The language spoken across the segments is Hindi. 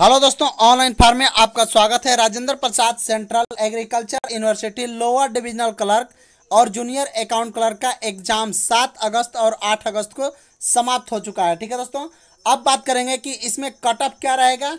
हेलो दोस्तों ऑनलाइन फार्म में आपका स्वागत है Rajendra Prasad central agriculture university lower divisional clerk और जूनियर अकाउंट क्लर्क का एग्जाम सात अगस्त और आठ अगस्त को समाप्त हो चुका है ठीक है दोस्तों अब बात करेंगे कि इसमें कट ऑफ क्या रहेगा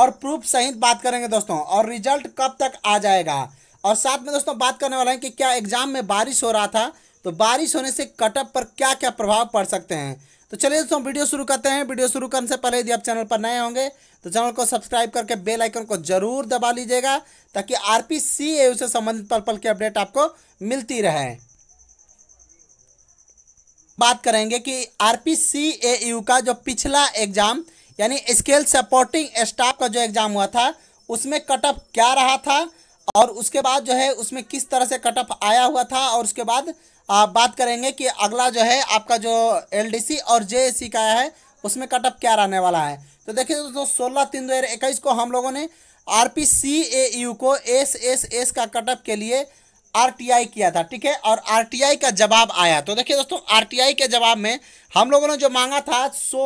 और प्रूफ सहित बात करेंगे दोस्तों और रिजल्ट कब तक आ जाएगा और साथ में दोस्तों बात करने वाले हैं कि क्या एग्जाम में बारिश हो रहा था तो बारिश होने से कट ऑफ पर क्या क्या प्रभाव पड़ सकते हैं तो चलिए दोस्तों वीडियो शुरू करते हैं वीडियो शुरू करने से पहले यदि आप चैनल पर नए होंगे तो चैनल को सब्सक्राइब करके बेल आइकन को जरूर दबा लीजिएगा ताकि आर पी सी ए से संबंधित पल पल की अपडेट आपको मिलती रहे बात करेंगे कि R P C A U का जो पिछला एग्ज़ाम यानी स्केल सपोर्टिंग स्टाफ का जो एग्ज़ाम हुआ था उसमें कट ऑफ क्या रहा था और उसके बाद जो है उसमें किस तरह से कट ऑफ आया हुआ था और उसके बाद आप बात करेंगे कि अगला जो है आपका जो एल और जे का है उसमें कटअप क्या रहने वाला है तो देखिए दोस्तों सोलह तीन दो हज़ार इक्कीस को हम लोगों ने आर पी सी ए को एस एस एस का कटअप के लिए आर टी आई किया था ठीक है और आर टी आई का जवाब आया तो देखिए दोस्तों आर टी आई के जवाब में हम लोगों ने जो मांगा था so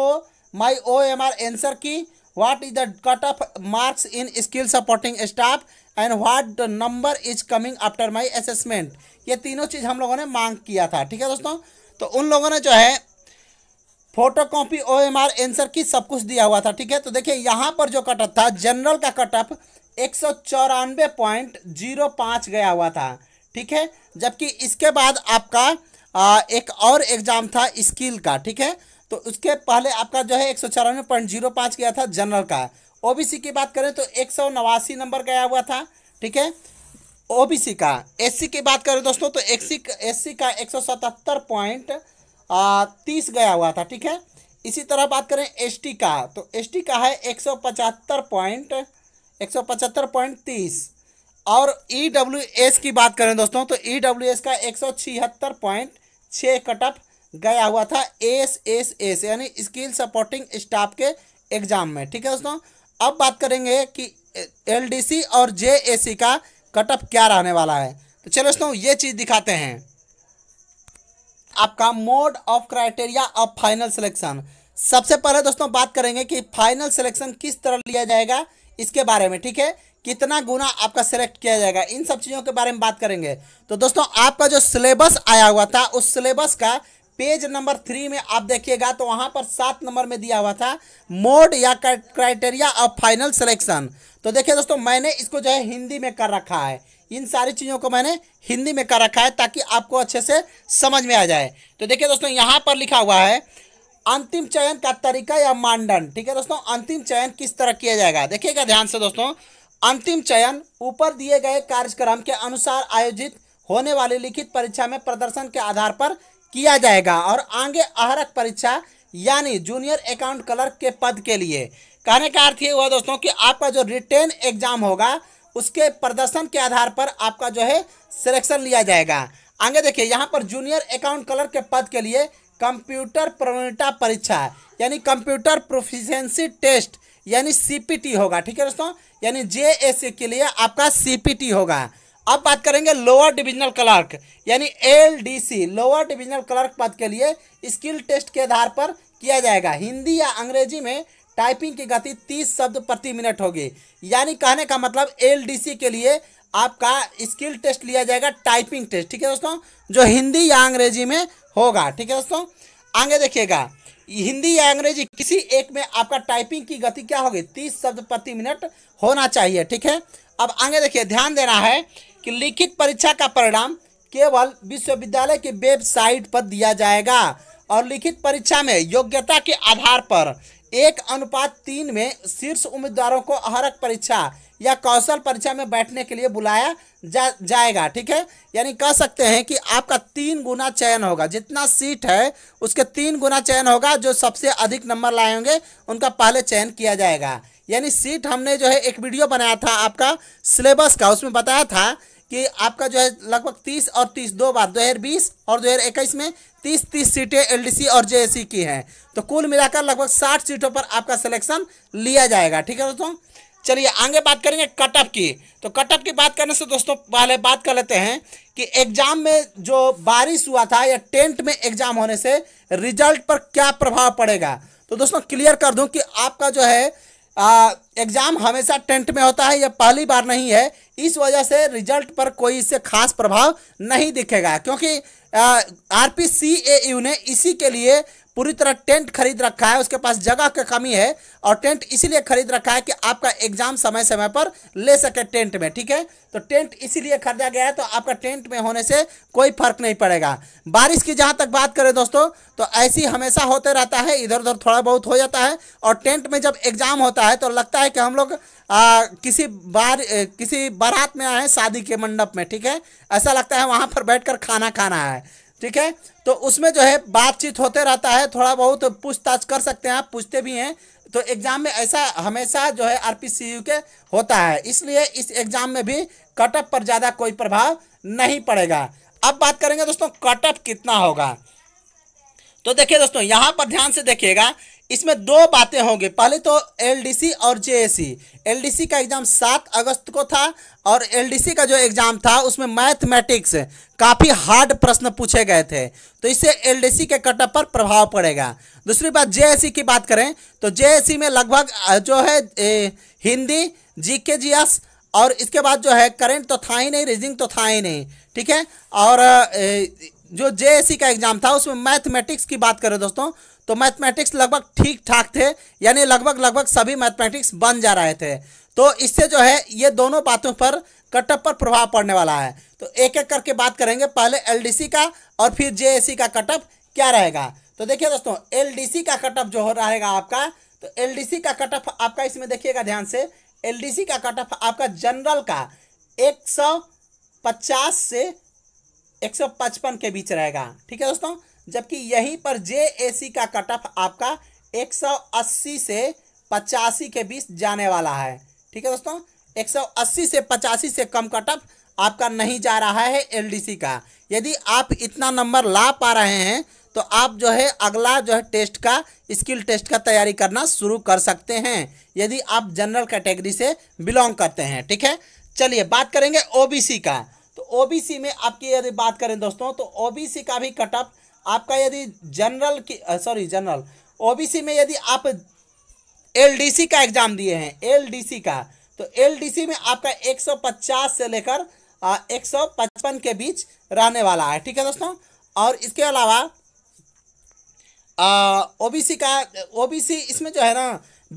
my O M R answer key what is the cut off marks in skill supporting staff and what the number is coming after my assessment ये तीनों चीज़ हम लोगों ने मांग किया था ठीक है दोस्तों तो उन लोगों ने जो है photocopy O M answer key सब कुछ दिया हुआ था ठीक है तो देखिए यहाँ पर जो कटअप था जनरल का कटअप एक गया हुआ था ठीक है जबकि इसके बाद आपका आ, एक और एग्जाम था स्किल का ठीक है तो उसके पहले आपका जो है एक सौ चौरानवे पॉइंट जीरो पाँच गया था जनरल का ओबीसी की बात करें तो एक नंबर गया हुआ था ठीक है ओबीसी का एससी की बात करें दोस्तों तो एससी सी का एक पॉइंट तीस गया हुआ था ठीक है इसी तरह बात करें एसटी का तो एसटी का है एक सौ पचहत्तर पॉइंट एक सौ पचहत्तर पॉइंट तीस और ई डब्ल्यू एस की बात करें दोस्तों तो ई डब्ल्यू एस का एक सौ छिहत्तर पॉइंट छः कटअप गया हुआ था एस एस एस यानी स्किल सपोर्टिंग स्टाफ के एग्जाम में ठीक है दोस्तों अब बात करेंगे कि एल और जे का कट ऑफ क्या रहने वाला है तो चलो दोस्तों ये चीज़ दिखाते हैं आपका mode of criteria of final selection सबसे पहले दोस्तों बात करेंगे कि फाइनल सिलेक्शन किस तरह लिया जाएगा इसके बारे में ठीक है कितना गुना आपका सेलेक्ट किया जाएगा इन सब चीज़ों के बारे में बात करेंगे तो दोस्तों आपका जो सिलेबस आया हुआ था उस सिलेबस का पेज नंबर थ्री में आप देखिएगा तो वहां पर सात नंबर में दिया हुआ था मोड या क्राइटेरिया ऑफ फाइनल सिलेक्शन तो देखिए दोस्तों मैंने इसको जो है हिंदी में कर रखा है इन सारी चीज़ों को मैंने हिंदी में कर रखा है ताकि आपको अच्छे से समझ में आ जाए तो देखिए दोस्तों यहाँ पर लिखा हुआ है अंतिम चयन का तरीका या मानदंड ठीक है दोस्तों अंतिम चयन किस तरह किया जाएगा देखिएगा ध्यान से दोस्तों अंतिम चयन ऊपर दिए गए कार्यक्रम के अनुसार आयोजित होने वाली लिखित परीक्षा में प्रदर्शन के आधार पर किया जाएगा और आगे अहरक परीक्षा यानी जूनियर अकाउंट क्लर्क के पद के लिए कहने का अर्थ ये हुआ दोस्तों कि आपका जो रिटेन एग्जाम होगा उसके प्रदर्शन के आधार पर आपका जो है सिलेक्शन लिया जाएगा आगे देखिए यहाँ पर जूनियर अकाउंट क्लर्क के पद के लिए कंप्यूटर प्रवीणता परीक्षा यानी कंप्यूटर प्रोफिशेंसी टेस्ट यानी सी होगा ठीक है दोस्तों यानी जे के लिए आपका सी होगा अब बात करेंगे लोअर डिविजनल क्लर्क यानी एलडीसी लोअर डिविजनल क्लर्क पद के लिए स्किल टेस्ट के आधार पर किया जाएगा हिंदी या अंग्रेजी में टाइपिंग की गति 30 शब्द प्रति मिनट होगी यानी कहने का मतलब एलडीसी के लिए आपका स्किल टेस्ट लिया जाएगा टाइपिंग टेस्ट ठीक है दोस्तों जो हिंदी या अंग्रेजी में होगा ठीक है दोस्तों आगे देखिएगा हिंदी या अंग्रेजी किसी एक में आपका टाइपिंग की गति क्या होगी तीस शब्द प्रति मिनट होना चाहिए ठीक है अब आगे देखिए ध्यान देना है कि लिखित परीक्षा का परिणाम केवल विश्वविद्यालय के वेबसाइट पर दिया जाएगा और लिखित परीक्षा में योग्यता के आधार पर एक अनुपात तीन में शीर्ष उम्मीदवारों को अहरक परीक्षा या कौशल परीक्षा में बैठने के लिए बुलाया जा जाएगा ठीक है यानी कह सकते हैं कि आपका तीन गुना चयन होगा जितना सीट है उसके तीन गुना चयन होगा जो सबसे अधिक नंबर लाए होंगे उनका पहले चयन किया जाएगा यानी सीट हमने जो है एक वीडियो बनाया था आपका सिलेबस का उसमें बताया था कि आपका जो है लगभग तीस और तीस दो बार दो हज़ार बीस और दो हज़ार इक्कीस में तीस तीस सीटें एलडीसी और जेएससी की हैं तो कुल मिलाकर लगभग साठ सीटों पर आपका सिलेक्शन लिया जाएगा ठीक है दोस्तों चलिए आगे बात करेंगे कटअप की तो कटअप की बात करने से दोस्तों पहले बात कर लेते हैं कि एग्जाम में जो बारिश हुआ था या टेंट में एग्जाम होने से रिजल्ट पर क्या प्रभाव पड़ेगा तो दोस्तों क्लियर कर दूं कि आपका जो है एग्जाम हमेशा टेंट में होता है यह पहली बार नहीं है इस वजह से रिजल्ट पर कोई इससे खास प्रभाव नहीं दिखेगा क्योंकि R P C A U ने इसी के लिए पूरी तरह टेंट खरीद रखा है उसके पास जगह की कमी है और टेंट इसीलिए खरीद रखा है कि आपका एग्जाम समय समय पर ले सके टेंट में ठीक है तो टेंट इसीलिए खरीदा गया है तो आपका टेंट में होने से कोई फर्क नहीं पड़ेगा बारिश की जहां तक बात करें दोस्तों तो ऐसी हमेशा होते रहता है इधर उधर थोड़ा बहुत हो जाता है और टेंट में जब एग्जाम होता है तो लगता है कि हम लोग आ, किसी बार किसी बारात में आए शादी के मंडप में ठीक है ऐसा लगता है वहां पर बैठकर खाना खाना है ठीक है तो उसमें जो है बातचीत होते रहता है थोड़ा बहुत पूछताछ कर सकते हैं आप पूछते भी हैं तो एग्जाम में ऐसा हमेशा जो है आरपीसीयू के होता है इसलिए इस एग्जाम में भी कटअप पर ज़्यादा कोई प्रभाव नहीं पड़ेगा अब बात करेंगे दोस्तों कटअप कितना होगा तो देखिए दोस्तों यहाँ पर ध्यान से देखिएगा इसमें दो बातें होंगी पहले तो एलडीसी और जेएसी एलडीसी का एग्जाम सात अगस्त को था और एलडीसी का जो एग्जाम था उसमें मैथमेटिक्स काफ़ी हार्ड प्रश्न पूछे गए थे तो इससे एलडीसी के कटअप पर प्रभाव पड़ेगा दूसरी बात जेएसी की बात करें तो जेएसी में लगभग जो है ए, हिंदी जीके जीएस और इसके बाद जो है करेंट तो था ही नहीं रीजनिंग तो था ही नहीं ठीक है और ए, जो जेएसी का एग्जाम था उसमें मैथमेटिक्स की बात करें दोस्तों तो मैथमेटिक्स लगभग ठीक ठाक थे यानी लगभग लगभग सभी मैथमेटिक्स बन जा रहे थे तो इससे जो है ये दोनों बातों पर कटअप पर प्रभाव पड़ने वाला है तो एक एक करके बात करेंगे पहले एलडीसी का और फिर जे का कटअप क्या रहेगा तो देखिए दोस्तों एलडीसी का कटअप जो हो रहेगा आपका तो एलडीसी का कटअप आपका इसमें देखिएगा ध्यान से एलडीसी का कटअप आपका जनरल का 150 से 155 के बीच रहेगा ठीक है दोस्तों जबकि यहीं पर जे का कट ऑफ आपका 180 से पचासी के बीच जाने वाला है ठीक है दोस्तों 180 से पचासी से कम कट ऑफ आपका नहीं जा रहा है सी का यदि आप इतना नंबर ला पा रहे हैं तो आप जो है अगला जो है टेस्ट का स्किल टेस्ट का तैयारी करना शुरू कर सकते हैं यदि आप जनरल कैटेगरी से बिलोंग करते हैं ठीक है चलिए बात करेंगे ओबीसी का तो ओबीसी में आपकी यदि बात करें दोस्तों तो ओबीसी का भी कटअप आपका यदि जनरल की सॉरी जनरल ओबीसी में यदि आप एलडीसी का एग्ज़ाम दिए हैं एलडीसी का तो एलडीसी में आपका 150 से लेकर 155 के बीच रहने वाला है ठीक है दोस्तों और इसके अलावा ओबीसी का ओबीसी इसमें जो है ना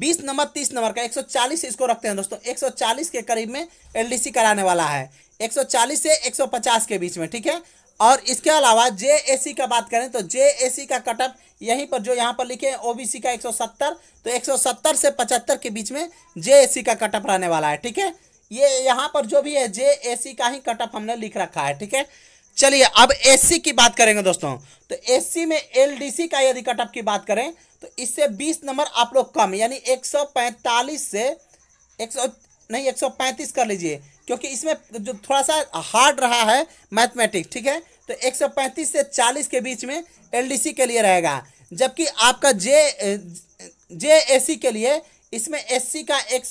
20 नंबर 30 नंबर का 140 इसको रखते हैं दोस्तों 140 के करीब में एलडीसी कराने वाला है 140 से 150 के बीच में ठीक है और इसके अलावा जे का बात करें तो जे का कटअप यहीं पर जो यहाँ पर लिखे हैं सी का 170 तो 170 से 75 के बीच में जे का कटअप रहने वाला है ठीक है ये यहाँ पर जो भी है जे का ही कटअप हमने लिख रखा है ठीक है चलिए अब सी की बात करेंगे दोस्तों तो सी में एलडीसी का यदि कटअप की बात करें तो इससे 20 नंबर आप लोग कम यानी 145 से 100 नहीं 135 कर लीजिए क्योंकि इसमें जो थोड़ा सा हार्ड रहा है मैथमेटिक्स ठीक है तो 135 से 40 के बीच में एलडीसी के लिए रहेगा जबकि आपका जे जे एसी के लिए इसमें एससी का एक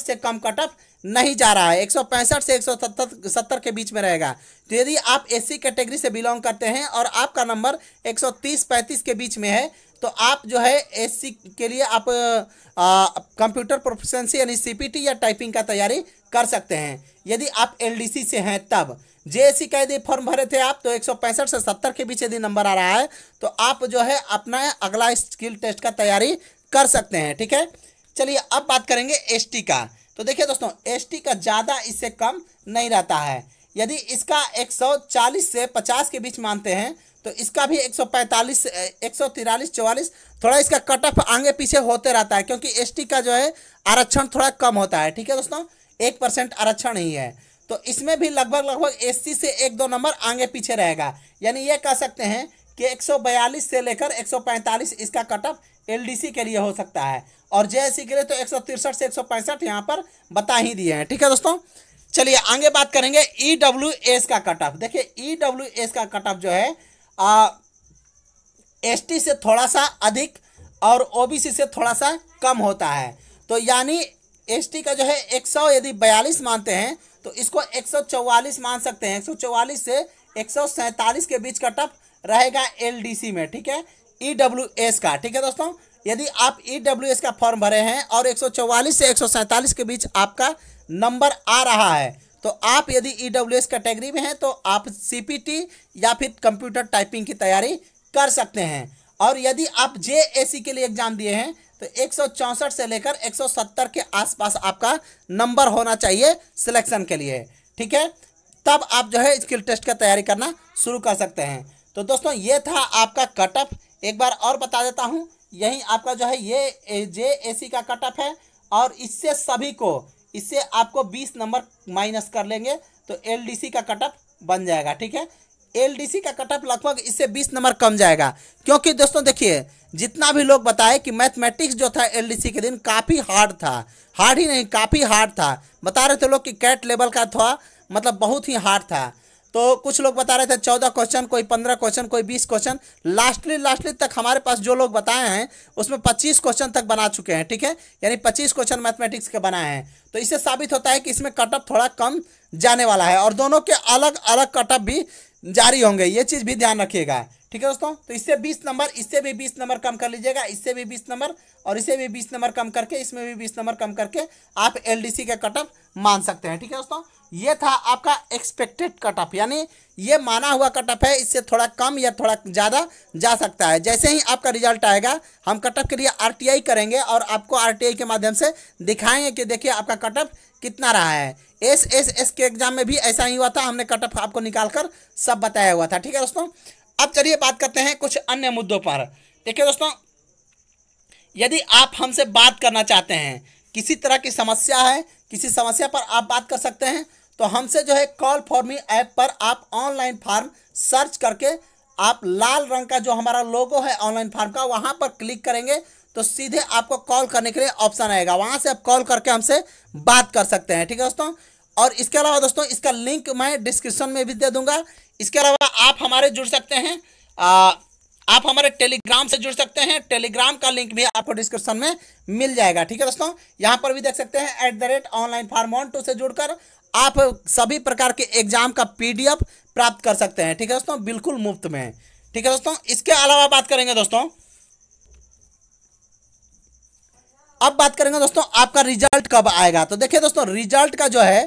से कम कट ऑफ नहीं जा रहा है एक से एक सत्तर के बीच में रहेगा तो यदि आप एससी कैटेगरी से बिलोंग करते हैं और आपका नंबर 130-35 के बीच में है तो आप जो है एससी के लिए आप कंप्यूटर प्रोफेशनसी यानी सीपीटी या टाइपिंग का तैयारी कर सकते हैं यदि आप एलडीसी से हैं तब जे एस का यदि फॉर्म भरे थे आप तो 165 से 70 के बीच यदि नंबर आ रहा है तो आप जो है अपना अगला स्किल टेस्ट का तैयारी कर सकते हैं ठीक है चलिए अब बात करेंगे एस का तो देखिए दोस्तों एस का ज़्यादा इससे कम नहीं रहता है यदि इसका 140 से 50 के बीच मानते हैं तो इसका भी 145 143 सौ थोड़ा इसका कट ऑफ आगे पीछे होते रहता है क्योंकि एस का जो है आरक्षण थोड़ा कम होता है ठीक है दोस्तों एक परसेंट आरक्षण ही है तो इसमें भी लगभग लगभग एस से एक दो नंबर आगे पीछे रहेगा यानी ये कह सकते हैं कि 142 से लेकर 145 इसका कट ऑफ एल के लिए हो सकता है और जेएससी के लिए तो एक से एक सौ पर बता ही दिए हैं ठीक है दोस्तों चलिए आगे बात करेंगे ई e का कट ऑफ देखिए ई e का कट ऑफ जो है एस टी से थोड़ा सा अधिक और ओ से थोड़ा सा कम होता है तो यानी एस का जो है 100 यदि बयालीस मानते हैं तो इसको 144 मान सकते हैं 144 से एक के बीच कट ऑफ रहेगा एलडीसी में ठीक है ईडब्ल्यूएस e का ठीक है दोस्तों यदि आप ईडब्ल्यूएस e का फॉर्म भरे हैं और 144 से 147 के बीच आपका नंबर आ रहा है तो आप यदि ईडब्ल्यूएस e कैटेगरी में हैं तो आप सीपीटी या फिर कंप्यूटर टाइपिंग की तैयारी कर सकते हैं और यदि आप सी के लिए एग्जाम दिए हैं तो एक से लेकर सत्तर के आसपास आपका नंबर होना चाहिए सिलेक्शन के लिए ठीक है तब आप जो है स्किल टेस्ट का तैयारी करना शुरू कर सकते हैं तो दोस्तों ये था आपका कटअप एक बार और बता देता हूँ यही आपका जो है ये जे ए सी का कटअप है और इससे सभी को इससे आपको बीस नंबर माइनस कर लेंगे तो एल डी सी का कटअप बन जाएगा ठीक है एल डी सी का कटअप लगभग इससे बीस नंबर कम जाएगा क्योंकि दोस्तों देखिए जितना भी लोग बताए कि मैथमेटिक्स जो था एल डी सी के दिन काफ़ी हार्ड था हार्ड ही नहीं काफ़ी हार्ड था बता रहे थे लोग कि कैट लेवल का था मतलब बहुत ही हार्ड था तो कुछ लोग बता रहे थे चौदह क्वेश्चन कोई पंद्रह क्वेश्चन कोई बीस क्वेश्चन लास्टली लास्टली तक हमारे पास जो लोग बताए हैं उसमें पच्चीस क्वेश्चन तक बना चुके हैं ठीक है यानी पच्चीस क्वेश्चन मैथमेटिक्स के बनाए हैं तो इससे साबित होता है कि इसमें कटअप थोड़ा कम जाने वाला है और दोनों के अलग अलग कटअप भी जारी होंगे ये चीज़ भी ध्यान रखिएगा ठीक है दोस्तों तो इससे 20 नंबर इससे भी 20 नंबर कम कर लीजिएगा इससे भी 20 नंबर और इसे भी 20 नंबर कम करके इसमें भी 20 नंबर कम करके आप एलडीसी का कट ऑफ मान सकते हैं ठीक है दोस्तों ये था आपका एक्सपेक्टेड कट ऑफ यानी ये माना हुआ कट ऑफ है इससे थोड़ा कम या थोड़ा ज़्यादा जा सकता है जैसे ही आपका रिजल्ट आएगा हम कट ऑफ के लिए आई करेंगे और आपको आई के माध्यम से दिखाएंगे कि देखिए आपका कट ऑफ कितना रहा है एस एस एस के एग्जाम में भी ऐसा ही हुआ था हमने कट ऑफ आपको निकाल कर सब बताया हुआ था ठीक है दोस्तों अब चलिए बात करते हैं कुछ अन्य मुद्दों पर देखिए दोस्तों यदि आप हमसे बात करना चाहते हैं किसी तरह की समस्या है किसी समस्या पर आप बात कर सकते हैं तो हमसे जो है कॉल फॉर मी ऐप पर आप ऑनलाइन फार्म सर्च करके आप लाल रंग का जो हमारा लोगो है ऑनलाइन फार्म का वहाँ पर क्लिक करेंगे तो सीधे आपको कॉल करने के लिए ऑप्शन आएगा वहाँ से आप कॉल करके हमसे बात कर सकते हैं ठीक है दोस्तों और इसके अलावा दोस्तों इसका लिंक मैं डिस्क्रिप्शन में भी दे दूंगा इसके अलावा आप हमारे जुड़ सकते हैं आ, आप हमारे टेलीग्राम से जुड़ सकते हैं टेलीग्राम का लिंक भी आपको डिस्क्रिप्शन में मिल जाएगा ठीक है दोस्तों यहाँ पर भी देख सकते हैं at the rate online form one two से जुड़कर आप सभी प्रकार के एग्जाम का पीडीएफ प्राप्त कर सकते हैं ठीक है दोस्तों बिल्कुल मुफ्त में ठीक है दोस्तों इसके अलावा बात करेंगे दोस्तों अब बात करेंगे दोस्तों आपका रिजल्ट कब आएगा तो देखिए दोस्तों रिजल्ट का जो है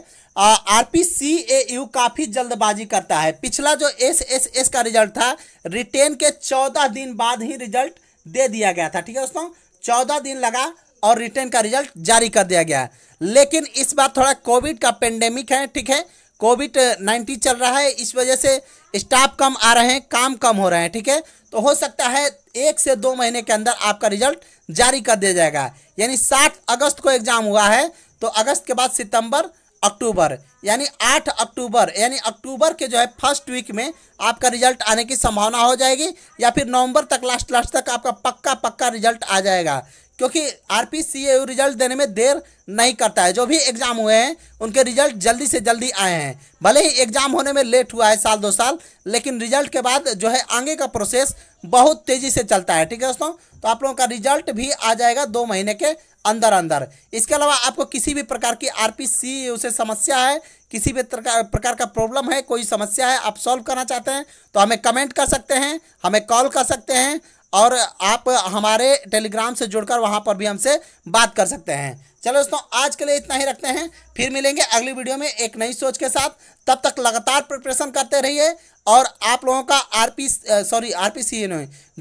R P C A U काफ़ी जल्दबाजी करता है पिछला जो एस एस एस का रिजल्ट था रिटेन के चौदह दिन बाद ही रिजल्ट दे दिया गया था ठीक है दोस्तों चौदह दिन लगा और रिटर्न का रिजल्ट जारी कर दिया गया लेकिन इस बार थोड़ा कोविड का पेंडेमिक है ठीक है कोविड नाइन्टीन चल रहा है इस वजह से स्टाफ कम आ रहे हैं काम कम हो रहे हैं ठीक है तो हो सकता है एक से दो महीने के अंदर आपका रिजल्ट जारी कर दिया जाएगा यानी सात अगस्त को एग्जाम हुआ है तो अगस्त के बाद सितंबर अक्टूबर यानी आठ अक्टूबर यानी अक्टूबर के जो है फर्स्ट वीक में आपका रिजल्ट आने की संभावना हो जाएगी या फिर नवंबर तक लास्ट लास्ट तक आपका पक्का पक्का रिजल्ट आ जाएगा क्योंकि आर पी सी रिजल्ट देने में देर नहीं करता है जो भी एग्ज़ाम हुए हैं उनके रिजल्ट जल्दी से जल्दी आए हैं भले ही एग्ज़ाम होने में लेट हुआ है साल दो साल लेकिन रिजल्ट के बाद जो है आगे का प्रोसेस बहुत तेज़ी से चलता है ठीक है दोस्तों तो आप लोगों का रिजल्ट भी आ जाएगा दो महीने के अंदर अंदर इसके अलावा आपको किसी भी प्रकार की आर पी सी उसे समस्या है किसी भी प्रकार का प्रॉब्लम है कोई समस्या है आप सॉल्व करना चाहते हैं तो हमें कमेंट कर सकते हैं हमें कॉल कर सकते हैं और आप हमारे टेलीग्राम से जुड़कर वहाँ पर भी हमसे बात कर सकते हैं चलो दोस्तों आज के लिए इतना ही रखते हैं फिर मिलेंगे अगली वीडियो में एक नई सोच के साथ तब तक लगातार प्रिपरेशन करते रहिए और आप लोगों का RP sorry P C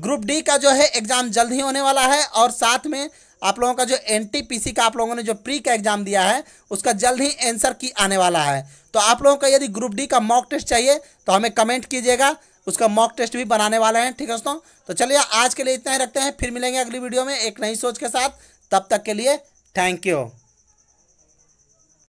group D का जो है एग्ज़ाम जल्द ही होने वाला है और साथ में आप लोगों का जो एन का आप लोगों ने जो प्री का एग्ज़ाम दिया है उसका जल्द ही आंसर की आने वाला है तो आप लोगों का यदि ग्रुप डी का मॉक टेस्ट चाहिए तो हमें कमेंट कीजिएगा उसका मॉक टेस्ट भी बनाने वाले हैं ठीक है दोस्तों तो चलिए आज के लिए इतना ही रखते हैं फिर मिलेंगे अगली वीडियो में एक नई सोच के साथ तब तक के लिए थैंक यू